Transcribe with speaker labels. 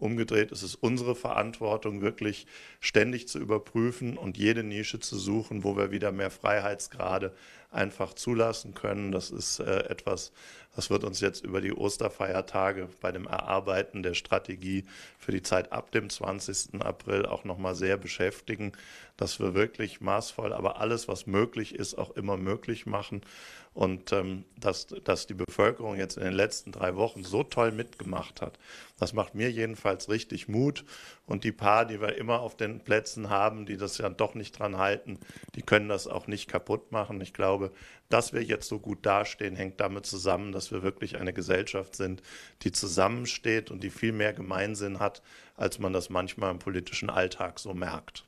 Speaker 1: Umgedreht ist es unsere Verantwortung, wirklich ständig zu überprüfen und jede Nische zu suchen, wo wir wieder mehr Freiheitsgrade einfach zulassen können. Das ist äh, etwas, das wird uns jetzt über die Osterfeiertage bei dem Erarbeiten der Strategie für die Zeit ab dem 20. April auch nochmal sehr beschäftigen, dass wir wirklich maßvoll, aber alles, was möglich ist, auch immer möglich machen. Und ähm, dass, dass die Bevölkerung jetzt in den letzten drei Wochen so toll mitgemacht hat, das macht mir jedenfalls jedenfalls richtig Mut. Und die paar, die wir immer auf den Plätzen haben, die das ja doch nicht dran halten, die können das auch nicht kaputt machen. Ich glaube, dass wir jetzt so gut dastehen, hängt damit zusammen, dass wir wirklich eine Gesellschaft sind, die zusammensteht und die viel mehr Gemeinsinn hat, als man das manchmal im politischen Alltag so merkt.